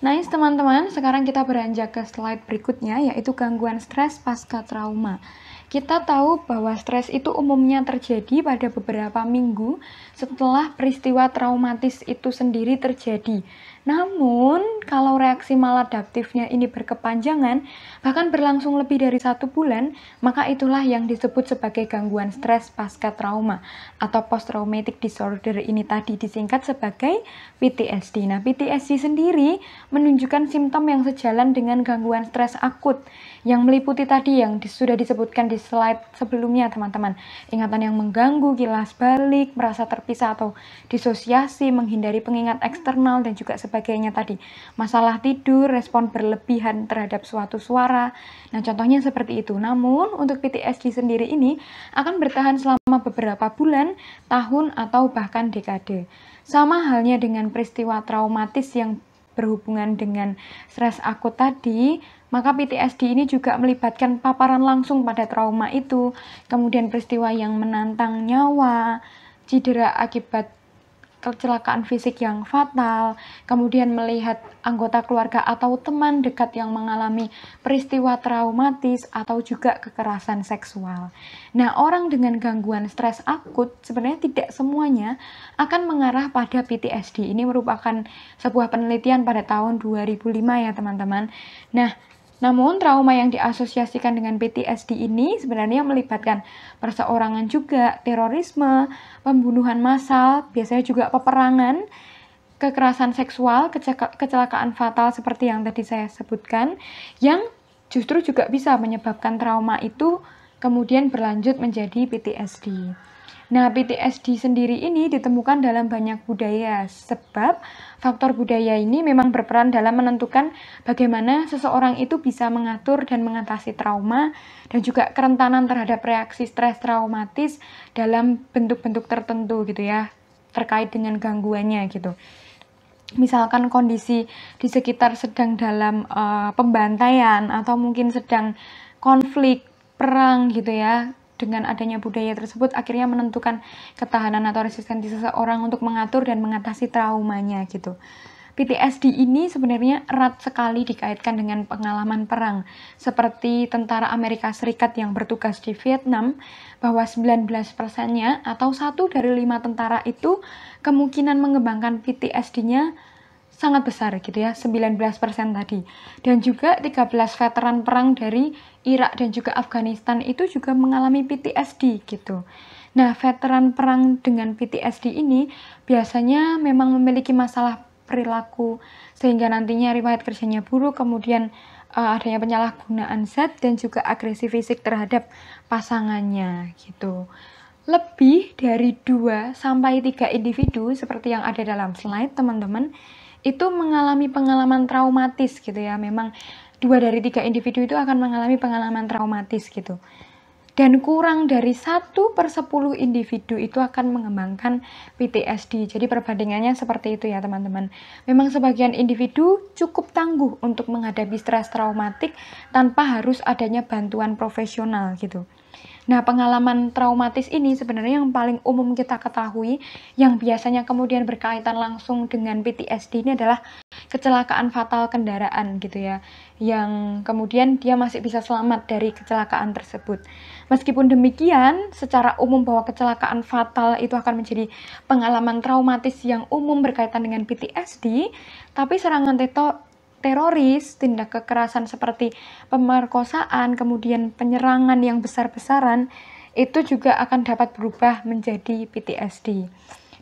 Nice teman-teman, sekarang kita beranjak ke slide berikutnya yaitu gangguan stres pasca trauma. Kita tahu bahwa stres itu umumnya terjadi pada beberapa minggu setelah peristiwa traumatis itu sendiri terjadi. Namun, kalau reaksi maladaptifnya ini berkepanjangan, bahkan berlangsung lebih dari satu bulan, maka itulah yang disebut sebagai gangguan stres pasca trauma atau post-traumatic disorder ini tadi disingkat sebagai PTSD. Nah, PTSD sendiri menunjukkan simptom yang sejalan dengan gangguan stres akut yang meliputi tadi yang sudah disebutkan di slide sebelumnya, teman-teman. Ingatan yang mengganggu, kilas balik, merasa terpisah atau disosiasi, menghindari pengingat eksternal, dan juga sebagainya tadi. Masalah tidur, respon berlebihan terhadap suatu suara. Nah, contohnya seperti itu. Namun, untuk PTSD sendiri ini akan bertahan selama beberapa bulan, tahun, atau bahkan dekade. Sama halnya dengan peristiwa traumatis yang berhubungan dengan stres akut tadi, maka PTSD ini juga melibatkan paparan langsung pada trauma itu, kemudian peristiwa yang menantang nyawa, cedera akibat kecelakaan fisik yang fatal, kemudian melihat anggota keluarga atau teman dekat yang mengalami peristiwa traumatis atau juga kekerasan seksual. Nah, orang dengan gangguan stres akut sebenarnya tidak semuanya akan mengarah pada PTSD. Ini merupakan sebuah penelitian pada tahun 2005 ya, teman-teman. Nah, namun, trauma yang diasosiasikan dengan PTSD ini sebenarnya melibatkan perseorangan juga, terorisme, pembunuhan massal, biasanya juga peperangan, kekerasan seksual, kecelakaan fatal seperti yang tadi saya sebutkan, yang justru juga bisa menyebabkan trauma itu kemudian berlanjut menjadi PTSD. Nah, PTSD sendiri ini ditemukan dalam banyak budaya, sebab faktor budaya ini memang berperan dalam menentukan bagaimana seseorang itu bisa mengatur dan mengatasi trauma dan juga kerentanan terhadap reaksi stres traumatis dalam bentuk-bentuk tertentu gitu ya, terkait dengan gangguannya gitu misalkan kondisi di sekitar sedang dalam uh, pembantaian atau mungkin sedang konflik perang gitu ya dengan adanya budaya tersebut akhirnya menentukan ketahanan atau resistensi seseorang untuk mengatur dan mengatasi traumanya gitu. PTSD ini sebenarnya erat sekali dikaitkan dengan pengalaman perang, seperti tentara Amerika Serikat yang bertugas di Vietnam, bahwa 19 persennya atau satu dari lima tentara itu kemungkinan mengembangkan PTSD-nya sangat besar gitu ya, 19% tadi. Dan juga 13 veteran perang dari Irak dan juga Afghanistan itu juga mengalami PTSD gitu. Nah, veteran perang dengan PTSD ini biasanya memang memiliki masalah perilaku sehingga nantinya riwayat kerjanya buruk, kemudian uh, adanya penyalahgunaan zat dan juga agresi fisik terhadap pasangannya gitu. Lebih dari 2 sampai 3 individu seperti yang ada dalam slide teman-teman itu mengalami pengalaman traumatis gitu ya. Memang dua dari tiga individu itu akan mengalami pengalaman traumatis gitu. Dan kurang dari satu per 10 individu itu akan mengembangkan PTSD. Jadi perbandingannya seperti itu ya teman-teman. Memang sebagian individu cukup tangguh untuk menghadapi stres traumatik tanpa harus adanya bantuan profesional gitu. Nah, pengalaman traumatis ini sebenarnya yang paling umum kita ketahui, yang biasanya kemudian berkaitan langsung dengan PTSD ini adalah kecelakaan fatal kendaraan gitu ya yang kemudian dia masih bisa selamat dari kecelakaan tersebut. Meskipun demikian, secara umum bahwa kecelakaan fatal itu akan menjadi pengalaman traumatis yang umum berkaitan dengan PTSD, tapi serangan teto teroris, tindak kekerasan seperti pemerkosaan, kemudian penyerangan yang besar-besaran itu juga akan dapat berubah menjadi PTSD.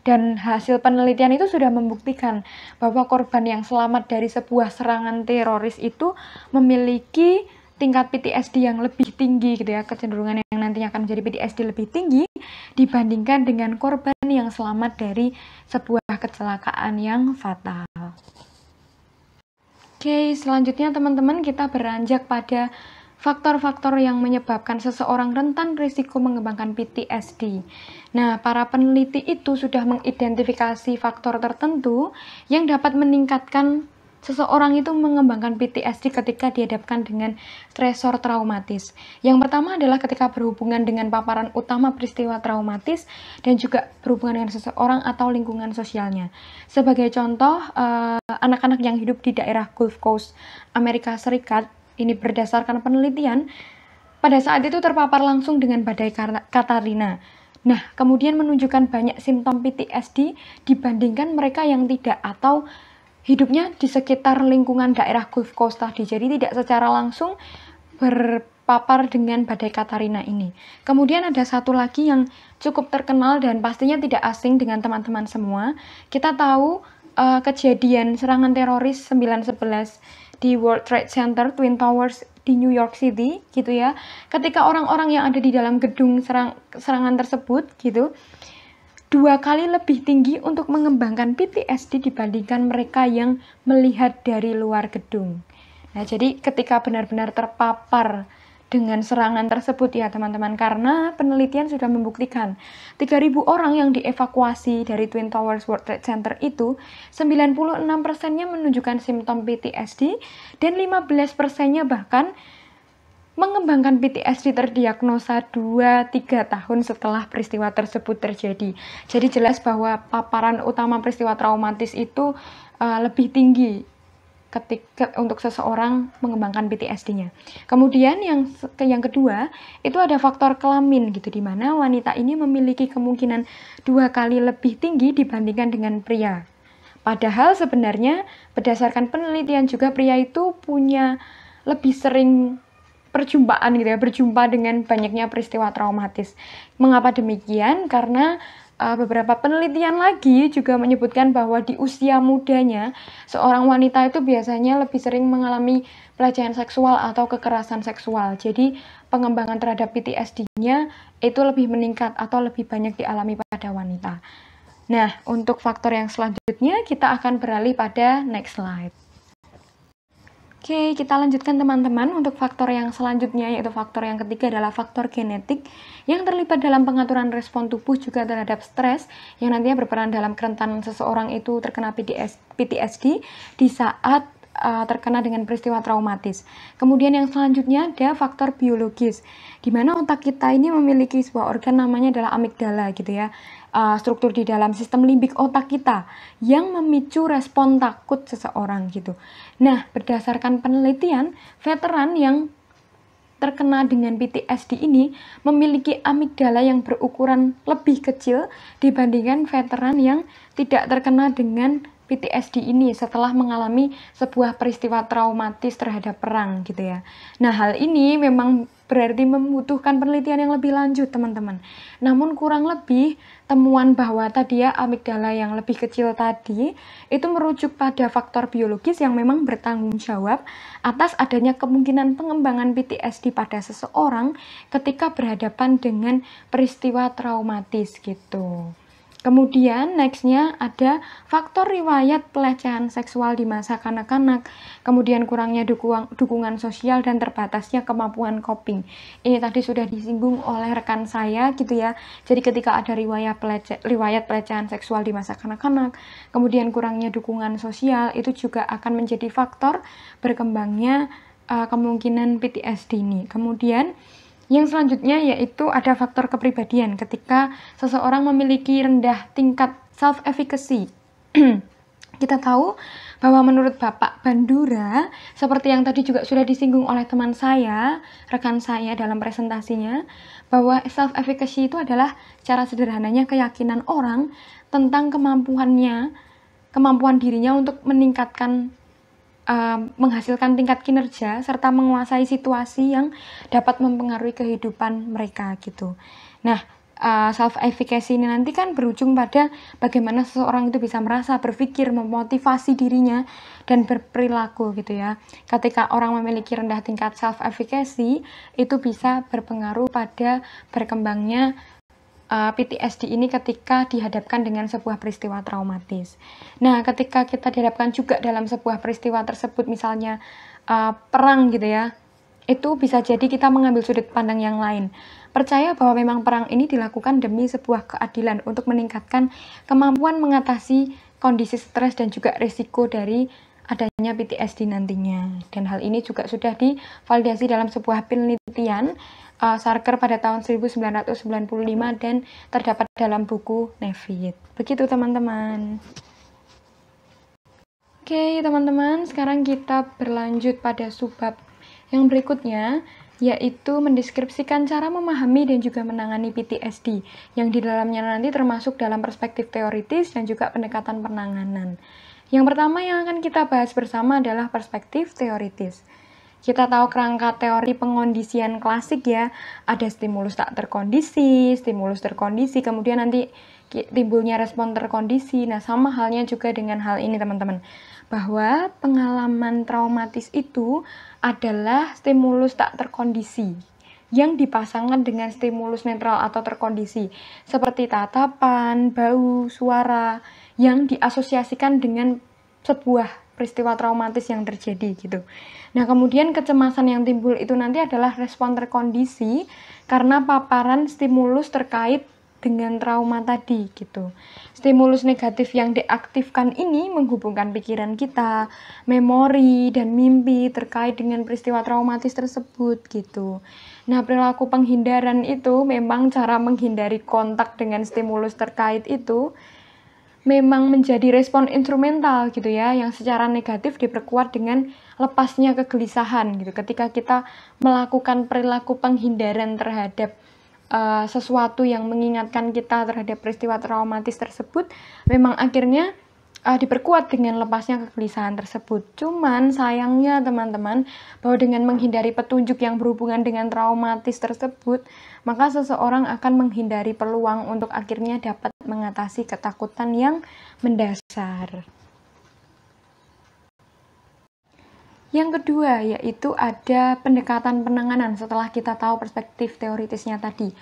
Dan hasil penelitian itu sudah membuktikan bahwa korban yang selamat dari sebuah serangan teroris itu memiliki tingkat PTSD yang lebih tinggi gitu ya, kecenderungan yang nantinya akan menjadi PTSD lebih tinggi dibandingkan dengan korban yang selamat dari sebuah kecelakaan yang fatal. Oke, selanjutnya teman-teman kita beranjak pada faktor-faktor yang menyebabkan seseorang rentan risiko mengembangkan PTSD. Nah, para peneliti itu sudah mengidentifikasi faktor tertentu yang dapat meningkatkan seseorang itu mengembangkan PTSD ketika dihadapkan dengan stresor traumatis. Yang pertama adalah ketika berhubungan dengan paparan utama peristiwa traumatis dan juga berhubungan dengan seseorang atau lingkungan sosialnya. Sebagai contoh, eh, anak-anak eh, yang hidup di daerah Gulf Coast Amerika Serikat ini berdasarkan penelitian, pada saat itu terpapar langsung dengan badai Katarina. Nah, kemudian menunjukkan banyak simptom PTSD dibandingkan mereka yang tidak atau hidupnya di sekitar lingkungan daerah Gulf Coast tadi. Jadi tidak secara langsung berpapar dengan badai Katarina ini. Kemudian ada satu lagi yang cukup terkenal dan pastinya tidak asing dengan teman-teman semua. Kita tahu uh, kejadian serangan teroris 911 di World Trade Center Twin Towers di New York City gitu ya. Ketika orang-orang yang ada di dalam gedung serang, serangan tersebut gitu dua kali lebih tinggi untuk mengembangkan PTSD dibandingkan mereka yang melihat dari luar gedung. Nah, jadi ketika benar-benar terpapar dengan serangan tersebut ya teman-teman karena penelitian sudah membuktikan 3000 orang yang dievakuasi dari Twin Towers World Trade Center itu 96%-nya menunjukkan simptom PTSD dan 15%-nya bahkan mengembangkan PTSD terdiagnosa 2-3 tahun setelah peristiwa tersebut terjadi. Jadi jelas bahwa paparan utama peristiwa traumatis itu uh, lebih tinggi ketika untuk seseorang mengembangkan PTSD-nya. Kemudian yang yang kedua itu ada faktor kelamin gitu di mana wanita ini memiliki kemungkinan dua kali lebih tinggi dibandingkan dengan pria. Padahal sebenarnya berdasarkan penelitian juga pria itu punya lebih sering perjumpaan gitu ya, berjumpa dengan banyaknya peristiwa traumatis. Mengapa demikian? Karena uh, beberapa penelitian lagi juga menyebutkan bahwa di usia mudanya seorang wanita itu biasanya lebih sering mengalami pelecehan seksual atau kekerasan seksual. Jadi pengembangan terhadap PTSD-nya itu lebih meningkat atau lebih banyak dialami pada wanita. Nah, untuk faktor yang selanjutnya kita akan beralih pada next slide. Oke, kita lanjutkan teman-teman untuk faktor yang selanjutnya yaitu faktor yang ketiga adalah faktor genetik yang terlibat dalam pengaturan respon tubuh juga terhadap stres yang nantinya berperan dalam kerentanan seseorang itu terkena PTSD di saat uh, terkena dengan peristiwa traumatis. Kemudian yang selanjutnya ada faktor biologis, di mana otak kita ini memiliki sebuah organ namanya adalah amigdala gitu ya, uh, struktur di dalam sistem limbik otak kita yang memicu respon takut seseorang gitu. Nah, berdasarkan penelitian, veteran yang terkena dengan PTSD ini memiliki amigdala yang berukuran lebih kecil dibandingkan veteran yang tidak terkena dengan PTSD ini setelah mengalami sebuah peristiwa traumatis terhadap perang gitu ya. Nah, hal ini memang berarti membutuhkan penelitian yang lebih lanjut, teman-teman. Namun kurang lebih temuan bahwa tadi ya amigdala yang lebih kecil tadi itu merujuk pada faktor biologis yang memang bertanggung jawab atas adanya kemungkinan pengembangan PTSD pada seseorang ketika berhadapan dengan peristiwa traumatis gitu. Kemudian nextnya ada faktor riwayat pelecehan seksual di masa kanak-kanak, kemudian kurangnya dukungan, dukungan sosial dan terbatasnya kemampuan coping. Ini tadi sudah disinggung oleh rekan saya gitu ya. Jadi ketika ada riwayat, pelece, riwayat pelecehan seksual di masa kanak-kanak, kemudian kurangnya dukungan sosial itu juga akan menjadi faktor berkembangnya uh, kemungkinan PTSD ini. Kemudian yang selanjutnya yaitu ada faktor kepribadian ketika seseorang memiliki rendah tingkat self efficacy. Kita tahu bahwa menurut Bapak Bandura, seperti yang tadi juga sudah disinggung oleh teman saya, rekan saya dalam presentasinya, bahwa self efficacy itu adalah cara sederhananya keyakinan orang tentang kemampuannya, kemampuan dirinya untuk meningkatkan menghasilkan tingkat kinerja serta menguasai situasi yang dapat mempengaruhi kehidupan mereka gitu. Nah, uh, eh, self efficacy ini nanti kan berujung pada bagaimana seseorang itu bisa merasa berpikir memotivasi dirinya dan berperilaku gitu ya ketika orang memiliki rendah tingkat self efficacy itu bisa berpengaruh pada berkembangnya Eh, PTSD ini ketika dihadapkan dengan sebuah peristiwa traumatis. Nah, ketika kita dihadapkan juga dalam sebuah peristiwa tersebut, misalnya uh, perang gitu ya, itu bisa jadi kita mengambil sudut pandang yang lain. Percaya bahwa memang perang ini dilakukan demi sebuah keadilan untuk meningkatkan kemampuan mengatasi kondisi stres dan juga risiko dari adanya PTSD nantinya. Dan hal ini juga sudah divalidasi dalam sebuah penelitian uh, Sarker pada tahun 1995 dan terdapat dalam buku Nevit. Begitu teman-teman. Oke okay, teman-teman, sekarang kita berlanjut pada subbab yang berikutnya yaitu mendeskripsikan cara memahami dan juga menangani PTSD yang di dalamnya nanti termasuk dalam perspektif teoritis dan juga pendekatan penanganan. Yang pertama yang akan kita bahas bersama adalah perspektif teoritis. Kita tahu kerangka teori pengondisian klasik ya, ada stimulus tak terkondisi, stimulus terkondisi, kemudian nanti timbulnya respon terkondisi. Nah, sama halnya juga dengan hal ini, teman-teman. Bahwa pengalaman traumatis itu adalah stimulus tak terkondisi yang dipasangkan dengan stimulus netral atau terkondisi, seperti tatapan, bau, suara, yang diasosiasikan dengan sebuah peristiwa traumatis yang terjadi gitu. Nah, kemudian kecemasan yang timbul itu nanti adalah respon terkondisi karena paparan stimulus terkait dengan trauma tadi gitu. Stimulus negatif yang diaktifkan ini menghubungkan pikiran kita, memori dan mimpi terkait dengan peristiwa traumatis tersebut gitu. Nah, perilaku penghindaran itu memang cara menghindari kontak dengan stimulus terkait itu memang menjadi respon instrumental gitu ya yang secara negatif diperkuat dengan lepasnya kegelisahan gitu ketika kita melakukan perilaku penghindaran terhadap uh, sesuatu yang mengingatkan kita terhadap peristiwa traumatis tersebut memang akhirnya uh, diperkuat dengan lepasnya kegelisahan tersebut. Cuman sayangnya teman-teman bahwa dengan menghindari petunjuk yang berhubungan dengan traumatis tersebut, maka seseorang akan menghindari peluang untuk akhirnya dapat mengatasi ketakutan yang mendasar. Yang kedua yaitu ada pendekatan penanganan setelah kita tahu perspektif teoritisnya tadi.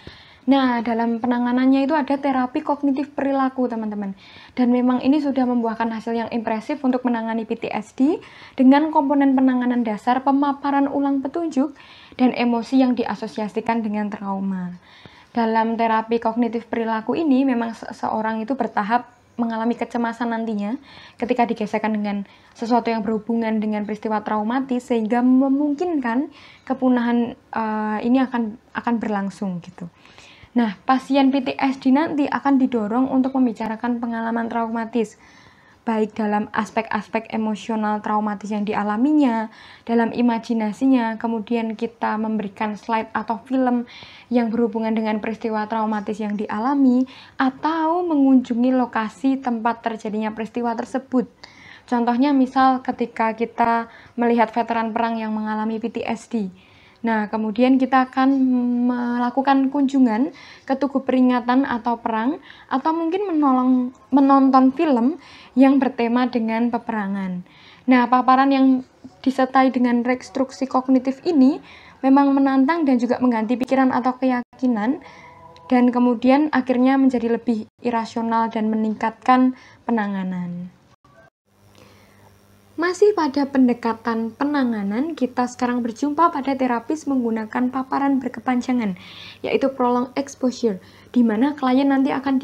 Nah, dalam penanganannya itu ada terapi kognitif perilaku, teman-teman. Dan memang ini sudah membuahkan hasil yang impresif untuk menangani PTSD dengan komponen penanganan dasar pemaparan ulang petunjuk dan emosi yang diasosiasikan dengan trauma. Dalam terapi kognitif perilaku ini memang seseorang itu bertahap mengalami kecemasan nantinya ketika digesekkan dengan sesuatu yang berhubungan dengan peristiwa traumatis sehingga memungkinkan kepunahan uh, ini akan akan berlangsung gitu. Nah, pasien PTSD nanti akan didorong untuk membicarakan pengalaman traumatis, baik dalam aspek-aspek emosional traumatis yang dialaminya, dalam imajinasinya, kemudian kita memberikan slide atau film yang berhubungan dengan peristiwa traumatis yang dialami, atau mengunjungi lokasi tempat terjadinya peristiwa tersebut. Contohnya misal ketika kita melihat veteran perang yang mengalami PTSD, Nah, kemudian kita akan melakukan kunjungan ke tugu peringatan atau perang atau mungkin menolong menonton film yang bertema dengan peperangan. Nah, paparan yang disertai dengan rekonstruksi kognitif ini memang menantang dan juga mengganti pikiran atau keyakinan dan kemudian akhirnya menjadi lebih irasional dan meningkatkan penanganan. Masih pada pendekatan penanganan, kita sekarang berjumpa pada terapis menggunakan paparan berkepanjangan, yaitu prolong exposure, di mana klien nanti akan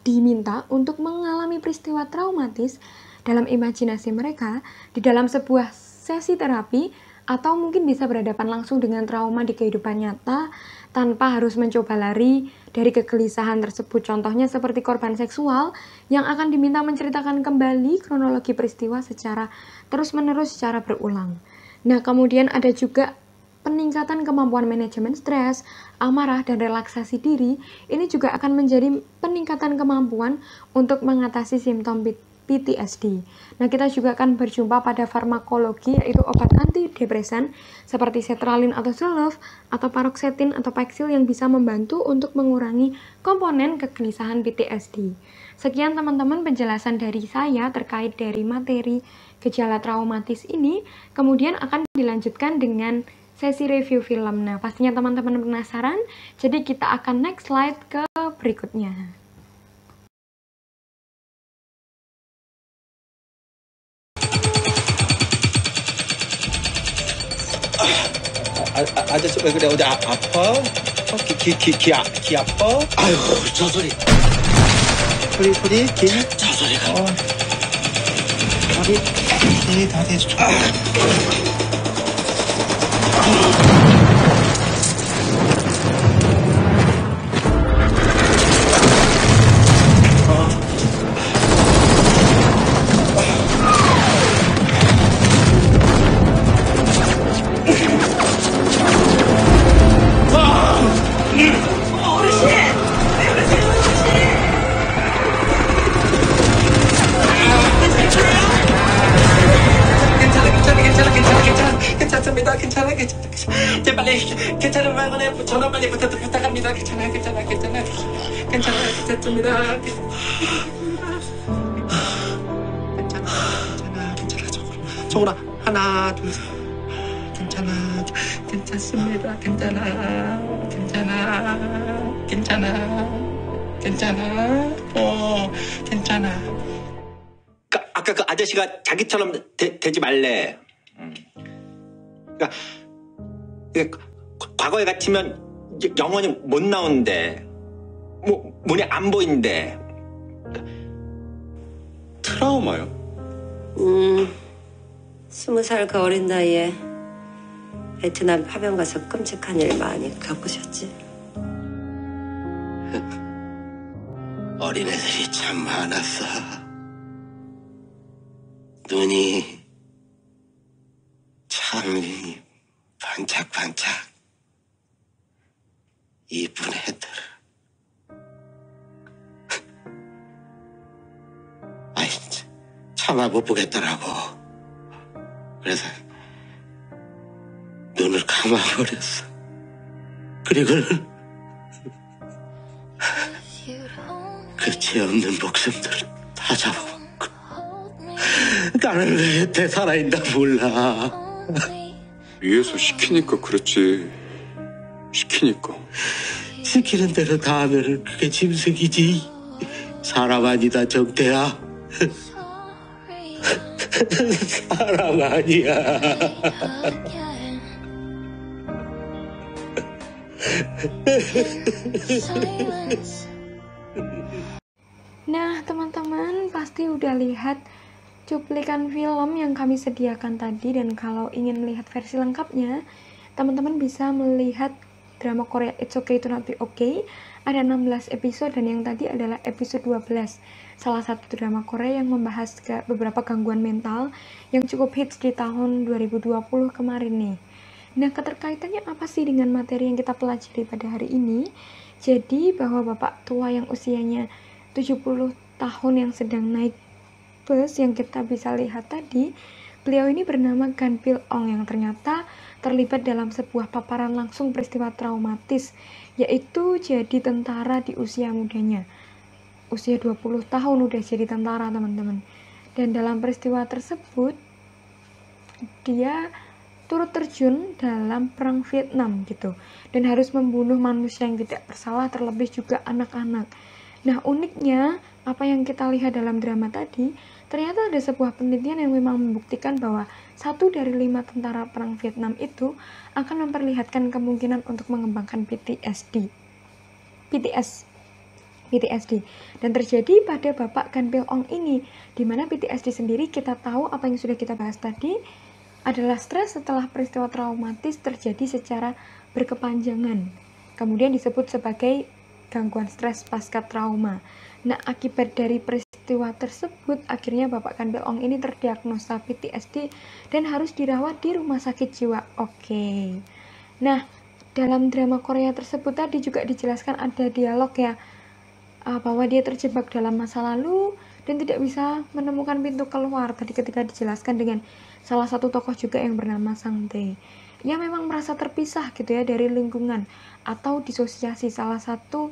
diminta untuk mengalami peristiwa traumatis dalam imajinasi mereka di dalam sebuah sesi terapi atau mungkin bisa berhadapan langsung dengan trauma di kehidupan nyata tanpa harus mencoba lari dari kegelisahan tersebut. Contohnya seperti korban seksual yang akan diminta menceritakan kembali kronologi peristiwa secara terus-menerus secara berulang. Nah, kemudian ada juga peningkatan kemampuan manajemen stres, amarah, dan relaksasi diri, ini juga akan menjadi peningkatan kemampuan untuk mengatasi simptom PTSD. Nah, kita juga akan berjumpa pada farmakologi yaitu obat antidepresan seperti sertralin atau Zoloft atau paroxetin atau Paxil yang bisa membantu untuk mengurangi komponen kegelisahan PTSD. Sekian teman-teman penjelasan dari saya terkait dari materi gejala traumatis ini, kemudian akan dilanjutkan dengan sesi review film. Nah, pastinya teman-teman penasaran, jadi kita akan next slide ke berikutnya. 아, 아, 아저씨 왜 그래? 어디 아, 아파? 어, 기, 기, 기, 기, 아, 기 아파? 아유, 저 소리. 소리, 소리, 기? 저 소리가. 어. 다리, 기, 다리, 아. 사람처럼 되, 지 말래. 음. 그러니까, 그러니까, 과거에 같으면 영원히 못나온데 뭐, 눈이 안 보인대. 그 트라우마요? 음, 스무 살 그 어린 나이에 베트남 파병 가서 끔찍한 일 많이 겪으셨지? 어린애들이 참 많았어. 눈이 창이 반짝반짝 이쁜 애들 아이 참아 못 보겠더라고 그래서 눈을 감아버렸어 그리고 끝이 그 없는 목숨들을 다 잡아 나는 내 되살아있나 몰라. 위에서 시키니까 그렇지. 시키니까. 시키는 대로 다 하면 그게 짐승이지. 사람 아니다, 정태야. 사람 아니야. Nah, teman-teman pasti udah lihat cuplikan film yang kami sediakan tadi dan kalau ingin melihat versi lengkapnya, teman-teman bisa melihat drama Korea It's Okay to Not Be Okay. Ada 16 episode dan yang tadi adalah episode 12. Salah satu drama Korea yang membahas beberapa gangguan mental yang cukup hits di tahun 2020 kemarin nih. Nah, keterkaitannya apa sih dengan materi yang kita pelajari pada hari ini? Jadi, bahwa bapak tua yang usianya 70 tahun yang sedang naik bus yang kita bisa lihat tadi, beliau ini bernama Gan Ong yang ternyata terlibat dalam sebuah paparan langsung peristiwa traumatis, yaitu jadi tentara di usia mudanya. Usia 20 tahun udah jadi tentara, teman-teman. Dan dalam peristiwa tersebut, dia turut terjun dalam perang Vietnam gitu dan harus membunuh manusia yang tidak bersalah terlebih juga anak-anak. Nah, uniknya apa yang kita lihat dalam drama tadi, ternyata ada sebuah penelitian yang memang membuktikan bahwa satu dari lima tentara perang Vietnam itu akan memperlihatkan kemungkinan untuk mengembangkan PTSD. PTS PTSD dan terjadi pada Bapak Gan Pil Ong ini di mana PTSD sendiri kita tahu apa yang sudah kita bahas tadi adalah stres setelah peristiwa traumatis terjadi secara berkepanjangan kemudian disebut sebagai gangguan stres pasca trauma Nah, akibat dari peristiwa tersebut, akhirnya Bapak Kandel Ong ini terdiagnosa PTSD dan harus dirawat di rumah sakit jiwa. Oke. Okay. Nah, dalam drama Korea tersebut tadi juga dijelaskan ada dialog ya e, bahwa dia terjebak dalam masa lalu dan tidak bisa menemukan pintu keluar tadi ketika dijelaskan dengan salah satu tokoh juga yang bernama Sang Tae ia memang merasa terpisah gitu ya dari lingkungan atau disosiasi salah satu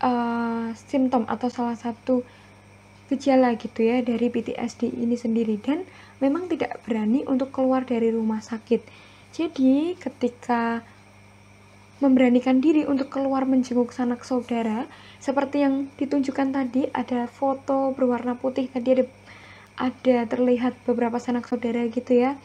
uh, simptom atau salah satu gejala gitu ya dari PTSD ini sendiri dan memang tidak berani untuk keluar dari rumah sakit. Jadi ketika memberanikan diri untuk keluar menjenguk sanak saudara seperti yang ditunjukkan tadi ada foto berwarna putih tadi ada ada terlihat beberapa sanak saudara gitu ya.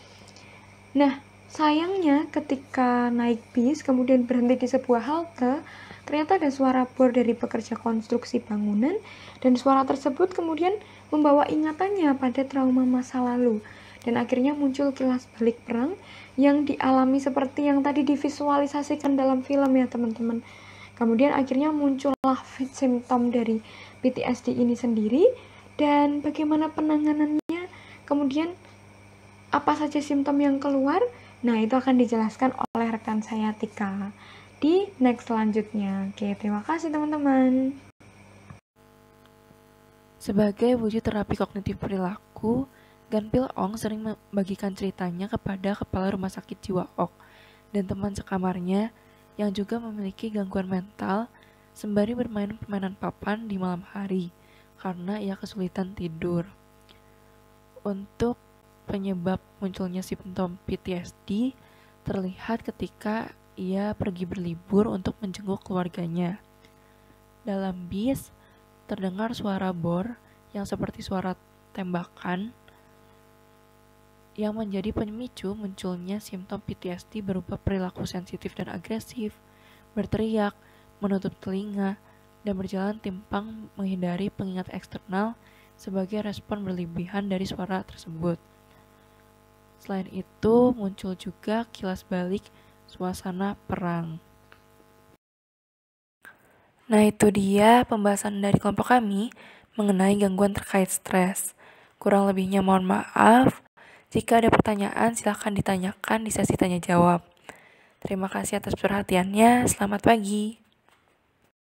Nah, sayangnya ketika naik bis kemudian berhenti di sebuah halte Ternyata ada suara bor dari pekerja konstruksi bangunan dan suara tersebut kemudian membawa ingatannya pada trauma masa lalu dan akhirnya muncul kilas balik perang yang dialami seperti yang tadi divisualisasikan dalam film ya teman-teman. Kemudian akhirnya muncullah simptom dari PTSD ini sendiri dan bagaimana penanganannya, kemudian apa saja simptom yang keluar, nah itu akan dijelaskan oleh rekan saya Tika di next selanjutnya. Oke, terima kasih teman-teman. Sebagai wujud terapi kognitif perilaku, Ganpil Ong sering membagikan ceritanya kepada kepala rumah sakit jiwa Ok dan teman sekamarnya yang juga memiliki gangguan mental sembari bermain permainan papan di malam hari karena ia kesulitan tidur. Untuk penyebab munculnya simptom PTSD terlihat ketika ia pergi berlibur untuk menjenguk keluarganya. Dalam bis, terdengar suara bor yang seperti suara tembakan yang menjadi pemicu munculnya simptom PTSD berupa perilaku sensitif dan agresif, berteriak, menutup telinga, dan berjalan timpang menghindari pengingat eksternal sebagai respon berlebihan dari suara tersebut. Selain itu, muncul juga kilas balik suasana perang. Nah, itu dia pembahasan dari kelompok kami mengenai gangguan terkait stres. Kurang lebihnya mohon maaf. Jika ada pertanyaan, silahkan ditanyakan di sesi tanya jawab. Terima kasih atas perhatiannya. Selamat pagi.